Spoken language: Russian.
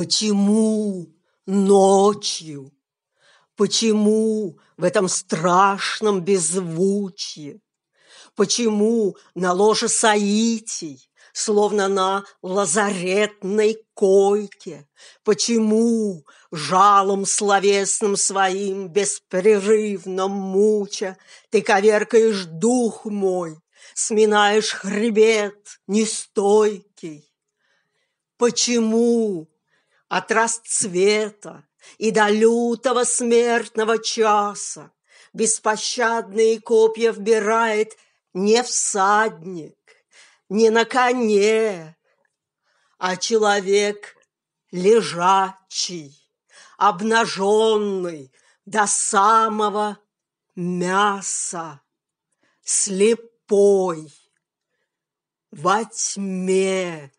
Почему ночью? Почему в этом страшном беззвучье? Почему на ложе соитий, словно на лазаретной койке? Почему жалом словесным своим беспрерывно муча ты коверкаешь дух мой, сминаешь хребет нестойкий? Почему от расцвета и до лютого смертного часа. Беспощадные копья вбирает не всадник, не на коне, а человек лежачий, обнаженный до самого мяса, слепой во тьме